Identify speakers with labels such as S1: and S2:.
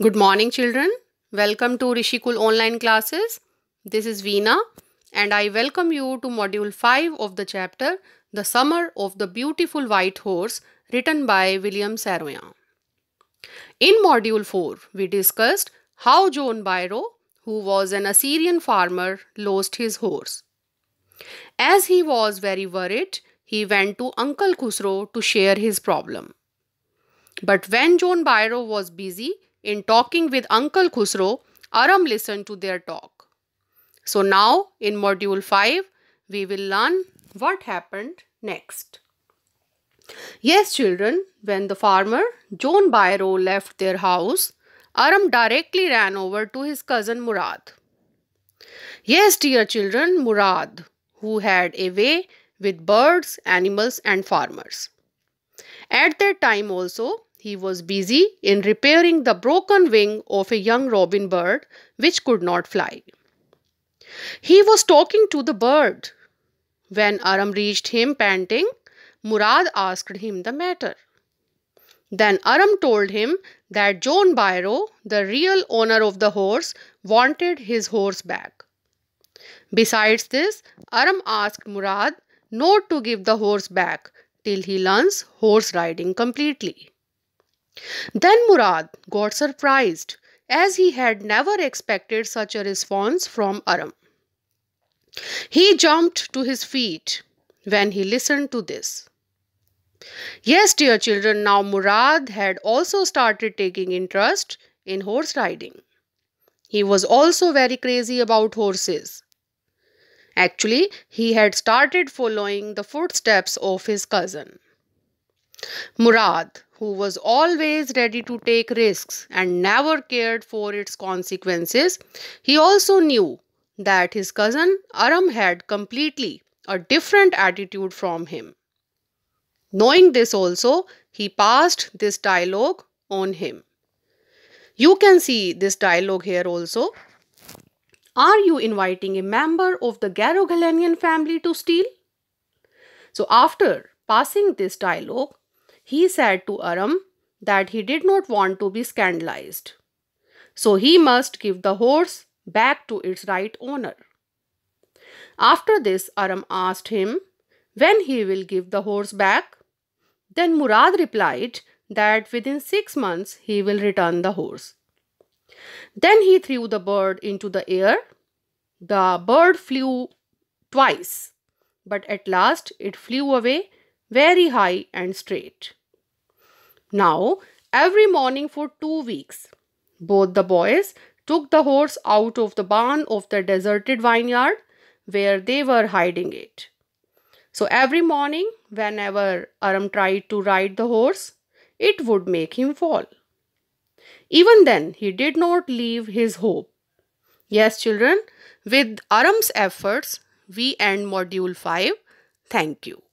S1: Good morning children. Welcome to Rishikul online classes. This is Veena and I welcome you to module 5 of the chapter The Summer of the Beautiful White Horse written by William Saroyan. In module 4 we discussed how John Byro who was an Assyrian farmer lost his horse. As he was very worried he went to Uncle Khusro to share his problem. But when John Byro was busy in talking with Uncle Khusro, Aram listened to their talk. So now in module 5, we will learn what happened next. Yes, children, when the farmer John Byro left their house, Aram directly ran over to his cousin Murad. Yes, dear children, Murad, who had a way with birds, animals, and farmers. At that time also, he was busy in repairing the broken wing of a young robin bird which could not fly. He was talking to the bird. When Aram reached him panting, Murad asked him the matter. Then Aram told him that John Byro, the real owner of the horse, wanted his horse back. Besides this, Aram asked Murad not to give the horse back till he learns horse riding completely. Then Murad got surprised as he had never expected such a response from Aram. He jumped to his feet when he listened to this. Yes, dear children, now Murad had also started taking interest in horse riding. He was also very crazy about horses. Actually, he had started following the footsteps of his cousin. Murad who was always ready to take risks and never cared for its consequences, he also knew that his cousin Aram had completely a different attitude from him. Knowing this also, he passed this dialogue on him. You can see this dialogue here also. Are you inviting a member of the Garo-Galenian family to steal? So after passing this dialogue, he said to Aram that he did not want to be scandalized. So he must give the horse back to its right owner. After this, Aram asked him when he will give the horse back. Then Murad replied that within six months he will return the horse. Then he threw the bird into the air. The bird flew twice, but at last it flew away very high and straight. Now, every morning for two weeks, both the boys took the horse out of the barn of the deserted vineyard where they were hiding it. So every morning, whenever Aram tried to ride the horse, it would make him fall. Even then, he did not leave his hope. Yes, children, with Aram's efforts, we end module 5. Thank you.